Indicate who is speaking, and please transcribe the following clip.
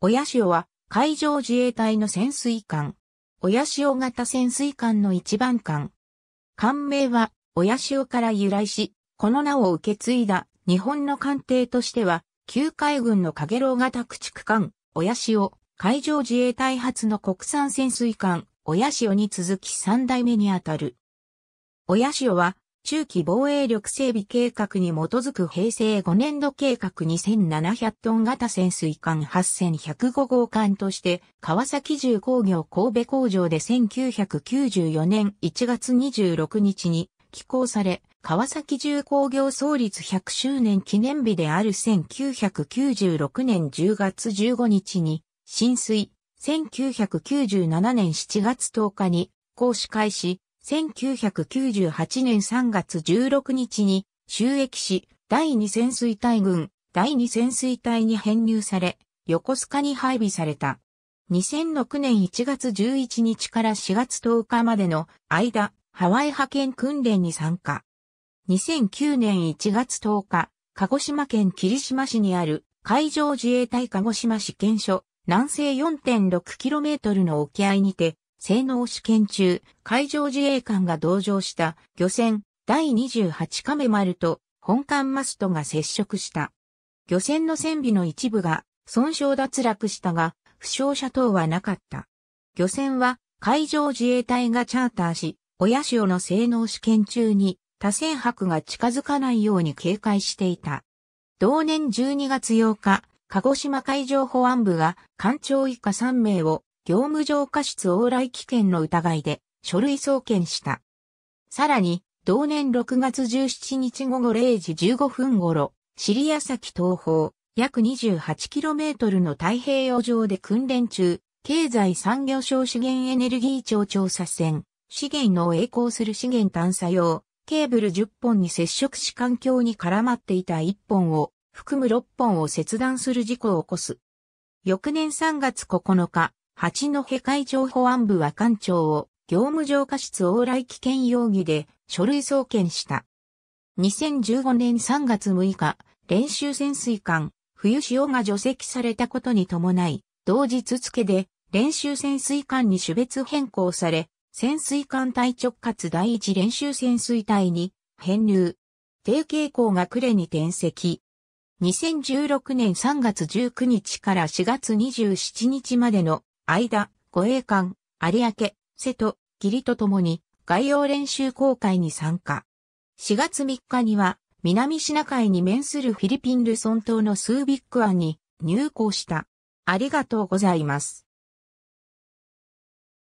Speaker 1: 親潮は海上自衛隊の潜水艦。親潮型潜水艦の一番艦。艦名は親潮から由来し、この名を受け継いだ日本の艦艇としては、旧海軍のカゲロウ型駆逐艦、親潮、海上自衛隊発の国産潜水艦、親潮に続き三代目にあたる。親潮は中期防衛力整備計画に基づく平成5年度計画2700トン型潜水艦8105号艦として、川崎重工業神戸工場で1994年1月26日に寄港され、川崎重工業創立100周年記念日である1996年10月15日に、浸水、1997年7月10日に、行使開始、1998年3月16日に収益し、第2潜水隊軍、第2潜水隊に編入され、横須賀に配備された。2006年1月11日から4月10日までの間、ハワイ派遣訓練に参加。2009年1月10日、鹿児島県霧島市にある海上自衛隊鹿児島市検所南西 4.6km の沖合にて性能試験中、海上自衛官が同乗した漁船第28カメ丸と本艦マストが接触した。漁船の船尾の一部が損傷脱落したが、負傷者等はなかった。漁船は海上自衛隊がチャーターし、親潮の性能試験中に多船舶が近づかないように警戒していた。同年12月8日、鹿児島海上保安部が艦長以下3名を業務上過失往来危険の疑いで書類送検した。さらに、同年6月17日午後0時15分頃、尻屋崎東方、約 28km の太平洋上で訓練中、経済産業省資源エネルギー庁調査船、資源の栄光する資源探査用、ケーブル10本に接触し環境に絡まっていた1本を、含む6本を切断する事故を起こす。翌年3月9日、八戸海上保安部は艦長を業務上過失往来危険容疑で書類送検した。2015年3月6日、練習潜水艦、冬潮が除籍されたことに伴い、同日付で練習潜水艦に種別変更され、潜水艦隊直轄第一練習潜水隊に編入。低傾向が呉に転籍。2016年3月19日から4月27日までの間、護衛艦、有明、瀬戸、霧とともに概要練習公開に参加。4月3日には南シナ海に面するフィリピンルソン島のスービック湾に入港した。ありがとうございます。